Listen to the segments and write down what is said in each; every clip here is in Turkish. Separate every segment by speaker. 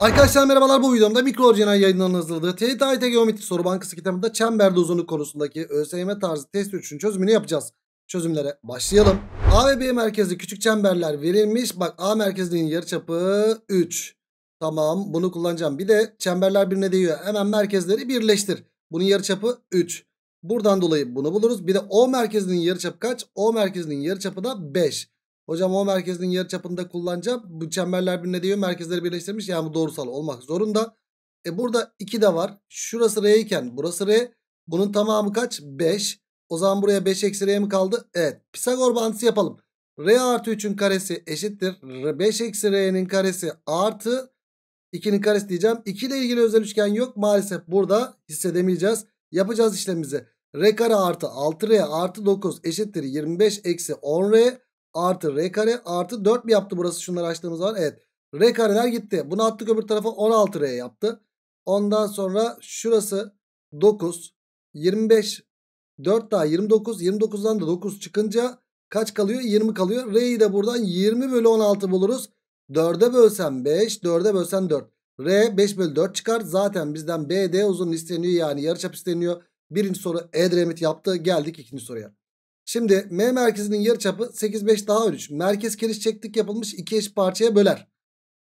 Speaker 1: Arkadaşlar merhabalar bu videomda mikro orijinal hazırladığı TDIT Geometri Soru Bankası kitabında çemberde uzunluk konusundaki ÖSYM tarzı test 3'ün çözümünü yapacağız. Çözümlere başlayalım. A ve B merkezli küçük çemberler verilmiş. Bak A merkezliğin yarıçapı 3. Tamam bunu kullanacağım. Bir de çemberler birine değiyor. Hemen merkezleri birleştir. Bunun yarıçapı 3. Buradan dolayı bunu buluruz. Bir de O merkezinin yarıçapı kaç? O merkezinin yarıçapı da 5. Hocam o merkezin yarı çapında kullanacağım. Bu çemberler birbirine diyor merkezleri birleştirmiş. Yani bu doğrusal olmak zorunda. E burada 2 de var. Şurası R iken burası R. Bunun tamamı kaç? 5. O zaman buraya 5 eksi R mi kaldı? Evet. Pisagor bantısı yapalım. R artı 3'ün karesi eşittir. 5 eksi R'nin karesi artı 2'nin karesi diyeceğim. 2 ile ilgili özel üçgen yok. Maalesef burada hissedemeyeceğiz. Yapacağız işlemimizi. R kare artı 6R artı 9 eşittir 25 eksi 10R artı r kare artı 4 mi yaptı burası şunları açtığımız zaman? Evet. R kareler gitti. Bunu attık öbür tarafa 16 r yaptı. Ondan sonra şurası 9, 25, 4 daha 29. 29'dan da 9 çıkınca kaç kalıyor? 20 kalıyor. R'yi de buradan 20 bölü 16 buluruz. 4'e bölsen 5, 4'e bölsen 4. R 5 bölü 4 çıkar. Zaten bizden BD uzun isteniyor yani yarıçap isteniyor. Birinci soru Edremit yaptı. Geldik ikinci soruya. Şimdi M merkezinin yarıçapı 8 5 daha 13. Merkez çektik yapılmış iki eş parçaya böler.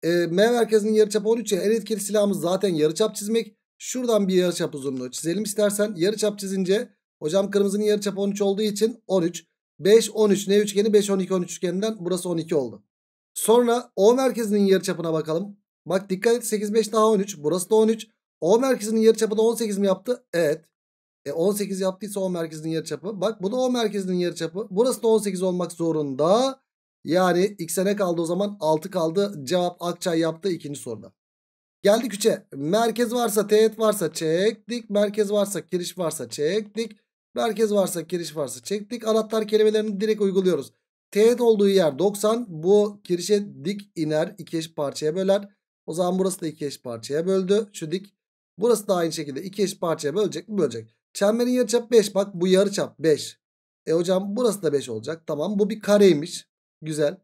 Speaker 1: E, M merkezinin yarıçapı 13 ya en etkili silahımız zaten yarıçap çizmek. Şuradan bir yarıçap uzunluğu çizelim istersen. Yarıçap çizince hocam kırmızının yarıçapı 13 olduğu için 13. 5 13 ne üçgeni 5 12 13 üçgeninden burası 12 oldu. Sonra O merkezinin yarıçapına bakalım. Bak dikkat et 8 5 daha 13 burası da 13. O merkezinin yarıçapı da 18 mi yaptı? Evet. E 18 yaptıysa O merkezinin yarıçapı. Bak bu da O merkezinin yarıçapı. Burası da 18 olmak zorunda. Yani x'e ne kaldı o zaman? 6 kaldı. Cevap Akçay yaptı ikinci soruda. Geldik 3'e. Merkez varsa teğet varsa çektik. Merkez varsa kiriş varsa çektik. Merkez varsa kiriş varsa çektik. Anahtar kelimelerini direkt uyguluyoruz. Teğet olduğu yer 90. Bu kirişe dik iner. iki eş parçaya böler. O zaman burası da iki eş parçaya böldü. Şu dik. Burası da aynı şekilde iki eş parçaya bölecek mi? Bölecek. Çemberin yarıçapı 5. Bak bu yarıçap 5. E hocam burası da 5 olacak. Tamam bu bir kareymiş. Güzel.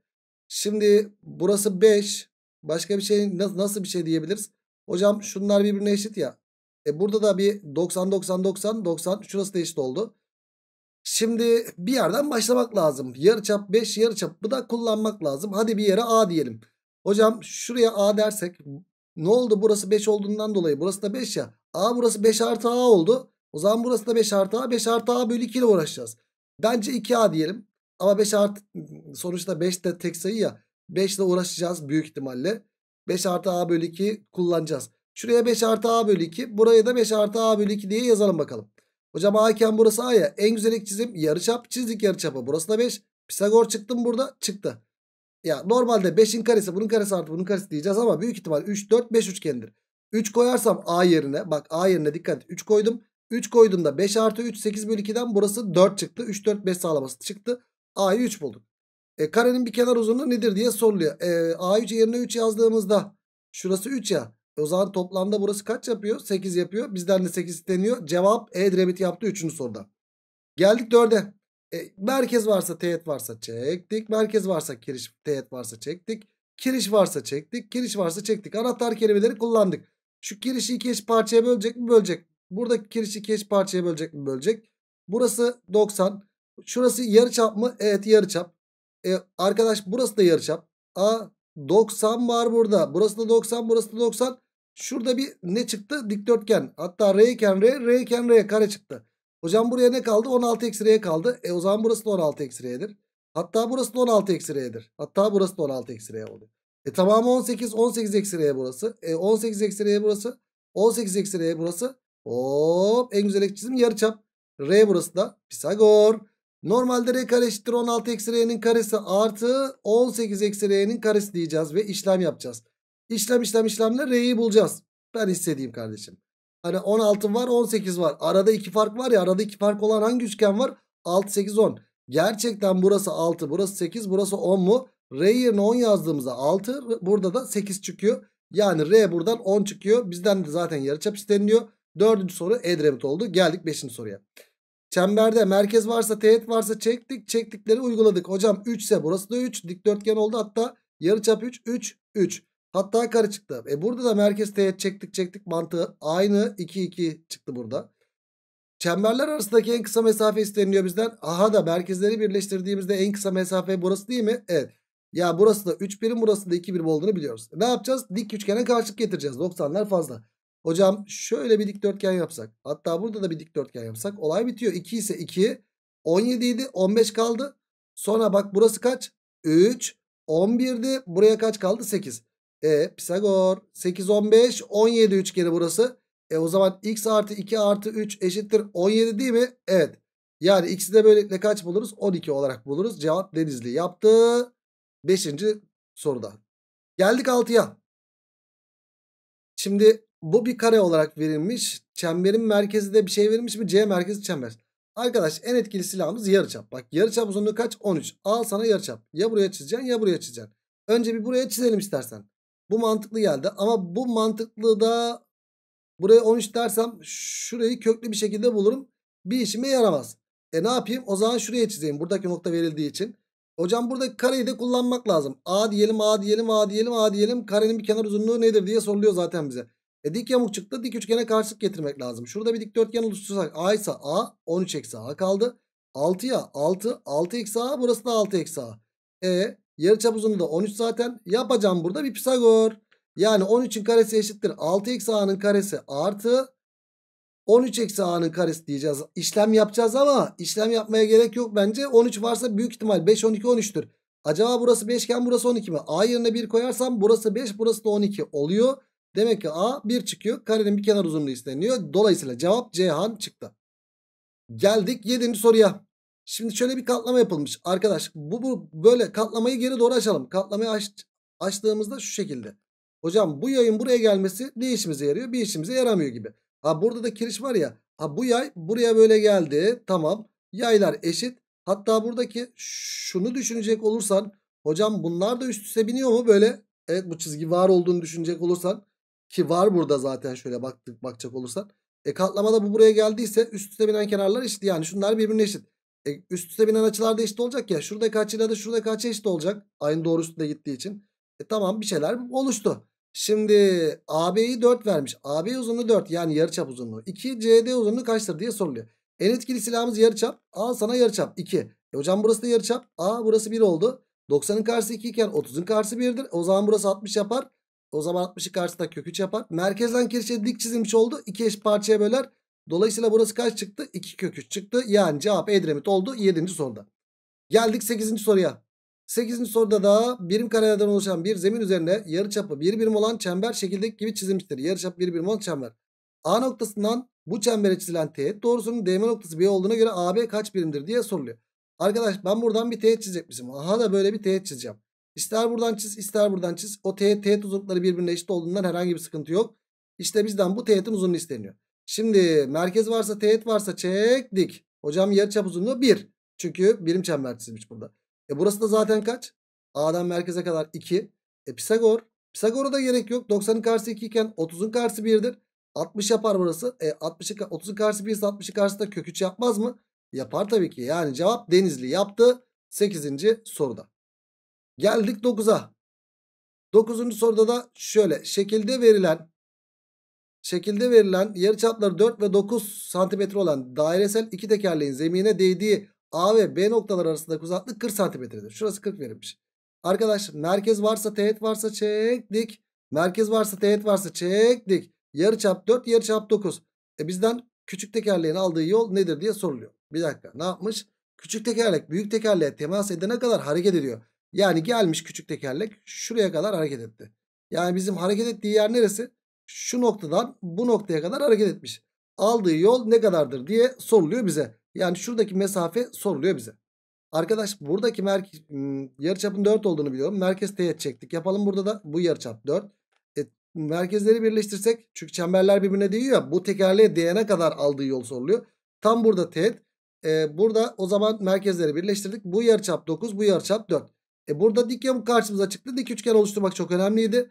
Speaker 1: Şimdi burası 5. Başka bir şey nasıl bir şey diyebiliriz? Hocam şunlar birbirine eşit ya. E burada da bir 90 90 90 90 şurası da eşit oldu. Şimdi bir yerden başlamak lazım. Yarıçap 5 bu da kullanmak lazım. Hadi bir yere A diyelim. Hocam şuraya A dersek ne oldu? Burası 5 olduğundan dolayı burası da 5 ya. A burası 5 artı A oldu. O zaman burası da 5 artı A. 5 artı A bölü 2 ile uğraşacağız. Bence 2A diyelim. Ama 5 artı sonuçta 5 de tek sayı ya. 5 ile uğraşacağız büyük ihtimalle. 5 artı A bölü 2 kullanacağız. Şuraya 5 artı A bölü 2. Buraya da 5 artı A bölü 2 diye yazalım bakalım. Hocam A iken burası A ya. En güzel ek çizim çap çizdik yarıçapı. Burası da 5. Pisagor çıktım burada çıktı. Ya normalde 5'in karesi bunun karesi artı bunun karesi diyeceğiz ama büyük ihtimal 3 4 5 üçgendir. 3 koyarsam A yerine bak A yerine dikkat 3 koydum. 3 koyduğumda 5 artı 3 8 bölü 2'den burası 4 çıktı. 3 4 5 sağlaması çıktı. A'yı 3 bulduk. E, karenin bir kenar uzunluğu nedir diye soruluyor. E, A3 yerine 3 yazdığımızda şurası 3 ya. O zaman toplamda burası kaç yapıyor? 8 yapıyor. Bizden de 8 deniyor Cevap E drebit yaptı 3. soruda. Geldik 4'e. E, merkez varsa teğet varsa çektik. Merkez varsa kiriş teğet varsa çektik. Kiriş varsa çektik. Kiriş varsa çektik. Anahtar kelimeleri kullandık. Şu kirişi iki eş parçaya bölecek mi? Bölecek. Buradaki kirişi keş parçaya bölecek mi? Bölecek. Burası 90. Şurası yarıçap mı? Evet yarıçap. E, arkadaş burası da yarıçap. A 90 var burada. Burası da 90, burası da 90. Şurada bir ne çıktı? Dikdörtgen. Hatta R iken R, R iken R kare çıktı. Hocam buraya ne kaldı? 16 eksi R'ye kaldı. E o zaman burası da 16 eksi R'dir. Hatta burası da 16 eksi R'dir. Hatta burası da 16 eksi R oldu. E tamamı 18, 18 eksi R burası. E 18 eksi R burası. 18 eksi R burası. Hop en güzel ek çizim yarıçap. R burası da Pisagor. Normalde r kare eşittir 16 eksi r'nin karesi artı 18 eksi r'nin karesi diyeceğiz ve işlem yapacağız. İşlem işlem işlemle r'yi bulacağız. Ben hissedeyim kardeşim. Hani 16 var 18 var. Arada iki fark var ya arada iki fark olan hangi üçgen var? 6 8 10. Gerçekten burası 6 burası 8 burası 10 mu? R yerine 10 yazdığımızda 6 burada da 8 çıkıyor. Yani R buradan 10 çıkıyor. Bizden de zaten yarıçap isteniliyor. Dördüncü soru Edremit oldu. Geldik beşinci soruya. Çemberde merkez varsa teğet varsa çektik. Çektikleri uyguladık. Hocam 3 ise burası da 3. Dikdörtgen oldu hatta yarıçap 3 3 3. Hatta kare çıktı. E burada da merkez teğet çektik çektik mantığı aynı 2 2 çıktı burada. Çemberler arasındaki en kısa mesafe isteniliyor bizden. Aha da merkezleri birleştirdiğimizde en kısa mesafe burası değil mi? Evet. Ya burası da 3 birim burası da 2 birim olduğunu biliyoruz. E, ne yapacağız? Dik üçgene karşılık getireceğiz. 90'lar fazla. Hocam şöyle bir dikdörtgen yapsak. Hatta burada da bir dikdörtgen yapsak. Olay bitiyor. 2 ise 2. 17 idi. 15 kaldı. Sonra bak burası kaç? 3. 11'di. Buraya kaç kaldı? 8. E Pisagor. 8, 15. 17 üçgeni burası. E o zaman x artı 2 artı 3 eşittir 17 değil mi? Evet. Yani x'i de böylelikle kaç buluruz? 12 olarak buluruz. Cevap Denizli yaptı. 5. soruda. Geldik 6'ya. Şimdi bu bir kare olarak verilmiş. Çemberin merkezi de bir şey verilmiş mi? C merkezi çember. Arkadaş en etkili silahımız yarıçap. Bak yarıçap uzunluğu kaç? 13. Al sana yarıçap. Ya buraya çizeceksin ya buraya çizeceksin. Önce bir buraya çizelim istersen. Bu mantıklı geldi ama bu mantıklı da buraya 13 dersem şurayı köklü bir şekilde bulurum. Bir işime yaramaz. E ne yapayım? O zaman şuraya çizeyim. Buradaki nokta verildiği için. Hocam buradaki kareyi de kullanmak lazım. A diyelim, A diyelim, A diyelim, A diyelim. Karenin bir kenar uzunluğu nedir diye soruluyor zaten bize. E dik çıktı. dik üçgene karşılık getirmek lazım. Şurada bir dikdörtgen oluştursak A ise A 13 eksi A kaldı. 6'ya 6 6 eksi A burası da 6 eksi A. E yarıçap uzunluğu da 13 zaten. Yapacağım burada bir Pisagor. Yani 13'ün karesi eşittir 6 eksi A'nın karesi artı 13 eksi A'nın karesi diyeceğiz. İşlem yapacağız ama işlem yapmaya gerek yok bence. 13 varsa büyük ihtimal 5 12 13'tür. Acaba burası 5 iken burası 12 mi? A yerine 1 koyarsam burası 5 burası da 12 oluyor. Demek ki A 1 çıkıyor. Karenin bir kenar uzunluğu isteniyor. Dolayısıyla cevap Cihan çıktı. Geldik 7. soruya. Şimdi şöyle bir katlama yapılmış. Arkadaş bu, bu böyle katlamayı geri doğru açalım. Katlamayı aç, açtığımızda şu şekilde. Hocam bu yayın buraya gelmesi ne işimize yarıyor? Bir işimize yaramıyor gibi. Ha burada da kiriş var ya. Ha bu yay buraya böyle geldi. Tamam. Yaylar eşit. Hatta buradaki şunu düşünecek olursan. Hocam bunlar da üst üste biniyor mu böyle? Evet bu çizgi var olduğunu düşünecek olursan. Ki var burada zaten şöyle baktık bakacak olursan. E katlamada bu buraya geldiyse üst üste binen kenarlar eşit. Yani şunlar birbirine eşit. E, üst üste binen açılar da eşit olacak ya. Şuradaki açıyla da şuradaki açı eşit olacak. Aynı doğru üstünde gittiği için. E tamam bir şeyler oluştu. Şimdi AB'yi 4 vermiş. AB uzunluğu 4 yani yarıçap uzunluğu. 2 CD uzunluğu kaçtır diye soruluyor. En etkili silahımız yarıçap. A sana yarıçap 2. E hocam burası da yarıçap. A burası 1 oldu. 90'ın karşısı 2 iken 30'un karşısı 1'dir. O zaman burası 60 yapar. O zaman 60'ı karşısına kök 3 yapar. Merkezden kirişe dik çizilmiş oldu. 2 eş parçaya böler. Dolayısıyla burası kaç çıktı? 2 kök 3 çıktı. Yani cevap Edremit oldu 7. soruda. Geldik 8. soruya. 8. soruda da birim karelerden oluşan bir zemin üzerine yarıçapı bir birim olan çember şekildeki gibi çizilmiştir. Yarıçapı bir birim olan çember. A noktasından bu çembere çizilen teğet doğrusunun DM noktası B olduğuna göre AB kaç birimdir diye soruluyor. Arkadaş ben buradan bir teğet çizecekmişim. Aha da böyle bir teğet çizeceğim. İster buradan çiz ister buradan çiz. O teğet teğet uzunlukları birbirine eşit olduğundan herhangi bir sıkıntı yok. İşte bizden bu teğetin uzunluğu isteniyor. Şimdi merkez varsa teğet varsa çektik. Hocam yarıçap uzunluğu 1. Çünkü birim çember çizmiş burada. E burası da zaten kaç? A'dan merkeze kadar 2. E Pisagor. Pisagor'a da gerek yok. 90'ın karşısı 2 iken 30'un karşısı 1'dir. 60 yapar burası. E 60'ı 30'un karşısı 1 ise 60'ın karşısı da kök 3 yapmaz mı? Yapar tabii ki. Yani cevap Denizli yaptı 8. soruda. Geldik 9'a. 9. soruda da şöyle şekilde verilen şekilde verilen yarıçapları 4 ve 9 santimetre olan dairesel iki tekerleğin zemine değdiği A ve B noktalar arasındaki uzaklık 40 santimetredir. Şurası 40 verilmiş. Arkadaş merkez varsa teğet varsa çektik. Merkez varsa teğet varsa çektik. Yarıçap 4 yarıçap 9. E bizden küçük tekerleğin aldığı yol nedir diye soruluyor. Bir dakika ne yapmış? Küçük tekerlek büyük tekerleğe temas edene kadar hareket ediyor. Yani gelmiş küçük tekerlek şuraya kadar hareket etti. Yani bizim hareket ettiği yer neresi? Şu noktadan bu noktaya kadar hareket etmiş. Aldığı yol ne kadardır diye soruluyor bize. Yani şuradaki mesafe soruluyor bize. Arkadaş buradaki yarıçapın 4 olduğunu biliyorum. Merkez teğet çektik. Yapalım burada da bu yarıçap 4. E, merkezleri birleştirsek çünkü çemberler birbirine değiyor ya. Bu tekerleğe değene kadar aldığı yol soruluyor. Tam burada teğet. E, burada o zaman merkezleri birleştirdik. Bu yarıçap 9 bu yarıçap 4. E burada dik yamuk karşımıza çıktı. Dik üçgen oluşturmak çok önemliydi.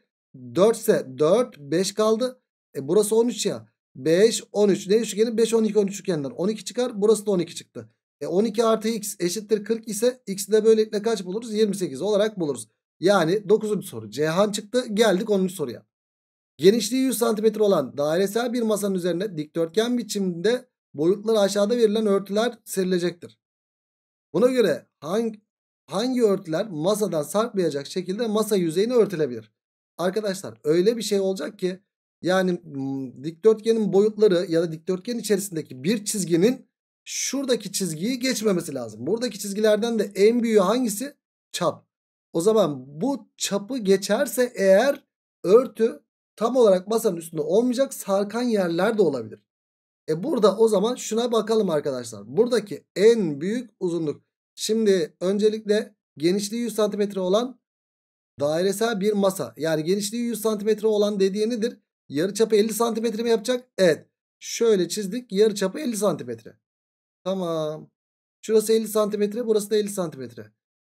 Speaker 1: 4 ise 4 5 kaldı. E burası 13 ya. 5 13 ne üçgeni 5 12 13 üçgeninden 12 çıkar. Burası da 12 çıktı. E 12 artı x eşittir 40 ise x'i de böylelikle kaç buluruz? 28 olarak buluruz. Yani 9. soru Cihan çıktı. Geldik 10. soruya. Genişliği 100 cm olan dairesel bir masanın üzerine dikdörtgen biçimde boyutları aşağıda verilen örtüler serilecektir. Buna göre hangi hangi örtüler masadan sarkmayacak şekilde masa yüzeyini örtülebilir? Arkadaşlar öyle bir şey olacak ki yani dikdörtgenin boyutları ya da dikdörtgen içerisindeki bir çizginin şuradaki çizgiyi geçmemesi lazım. Buradaki çizgilerden de en büyüğü hangisi? Çap. O zaman bu çapı geçerse eğer örtü tam olarak masanın üstünde olmayacak sarkan yerler de olabilir. E burada o zaman şuna bakalım arkadaşlar. Buradaki en büyük uzunluk Şimdi öncelikle genişliği 100 cm olan dairesel bir masa. Yani genişliği 100 cm olan dediği nedir? Yarıçapı 50 cm mi yapacak? Evet. Şöyle çizdik. Yarıçapı 50 cm. Tamam. Şurası 50 cm, burası da 50 cm.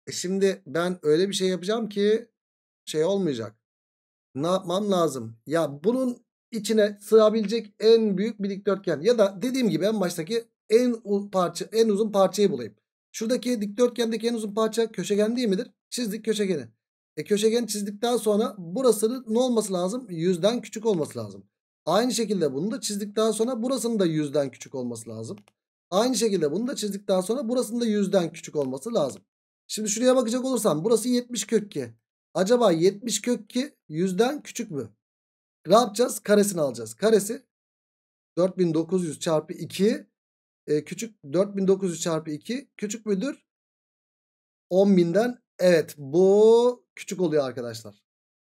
Speaker 1: E şimdi ben öyle bir şey yapacağım ki şey olmayacak. Ne yapmam lazım? Ya bunun içine sığabilecek en büyük bir dikdörtgen ya da dediğim gibi en baştaki en parça en uzun parçayı bulayım. Şuradaki dikdörtgendeki en uzun parça köşegen değil midir? Çizdik köşegeni. E köşegeni çizdikten sonra burasının ne olması lazım? Yüzden küçük olması lazım. Aynı şekilde bunu da çizdikten sonra burasının da yüzden küçük olması lazım. Aynı şekilde bunu da çizdikten sonra burasının da yüzden küçük olması lazım. Şimdi şuraya bakacak olursam burası 70 kök 2. Acaba 70 kök 2 yüzden küçük mü? Ne yapacağız? Karesini alacağız. Karesi 4900 çarpı 2 e, küçük 4900 çarpı 2 küçük müdür 10.000'den evet bu küçük oluyor arkadaşlar.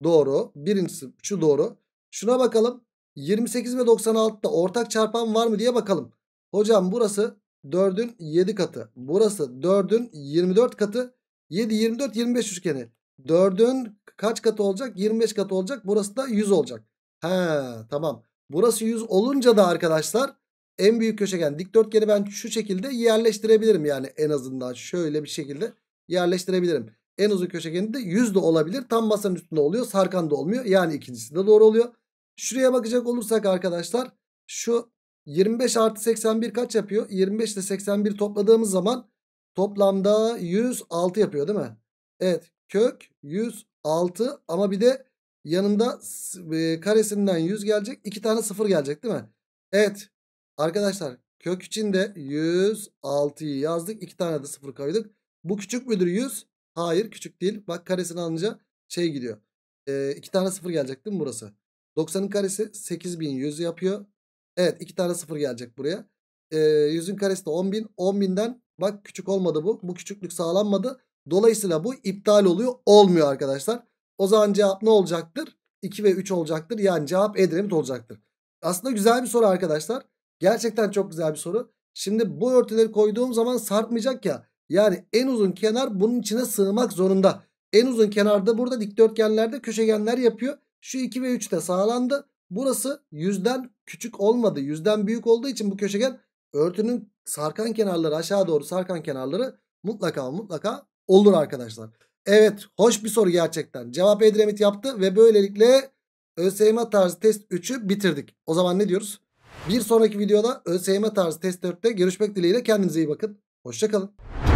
Speaker 1: Doğru. Birincisi şu doğru. Şuna bakalım. 28 ve 96'da ortak çarpan var mı diye bakalım. Hocam burası 4'ün 7 katı. Burası 4'ün 24 katı. 7, 24, 25 üçgeni. 4'ün kaç katı olacak? 25 katı olacak. Burası da 100 olacak. He tamam. Burası 100 olunca da arkadaşlar en büyük köşegen dikdörtgeni ben şu şekilde yerleştirebilirim. Yani en azından şöyle bir şekilde yerleştirebilirim. En uzun köşegeni de 100 de olabilir. Tam masanın üstünde oluyor. Sarkan da olmuyor. Yani ikincisi de doğru oluyor. Şuraya bakacak olursak arkadaşlar şu 25 artı 81 kaç yapıyor? 25 ile 81 topladığımız zaman toplamda 106 yapıyor değil mi? Evet kök 106 ama bir de yanında e, karesinden 100 gelecek. 2 tane 0 gelecek değil mi? Evet Arkadaşlar kök içinde 106'yı yazdık. iki tane de sıfır koyduk. Bu küçük müdür 100? Hayır küçük değil. Bak karesini alınca şey gidiyor. 2 ee, tane sıfır gelecek değil mi burası? 90'ın karesi 8100 yapıyor. Evet iki tane sıfır gelecek buraya. Ee, 100'ün karesi de 10.000. 10.000'den bak küçük olmadı bu. Bu küçüklük sağlanmadı. Dolayısıyla bu iptal oluyor. Olmuyor arkadaşlar. O zaman cevap ne olacaktır? 2 ve 3 olacaktır. Yani cevap Edremit olacaktır. Aslında güzel bir soru arkadaşlar. Gerçekten çok güzel bir soru. Şimdi bu örtüleri koyduğum zaman sarkmayacak ya. Yani en uzun kenar bunun içine sığmak zorunda. En uzun kenarda burada dikdörtgenlerde köşegenler yapıyor. Şu 2 ve 3 de sağlandı. Burası yüzden küçük olmadı. Yüzden büyük olduğu için bu köşegen örtünün sarkan kenarları aşağı doğru sarkan kenarları mutlaka mutlaka olur arkadaşlar. Evet hoş bir soru gerçekten. Cevap Edremit yaptı ve böylelikle ÖSYM tarzı test 3'ü bitirdik. O zaman ne diyoruz? Bir sonraki videoda ÖSYM tarzı test 4'te görüşmek dileğiyle kendinize iyi bakın. Hoşçakalın.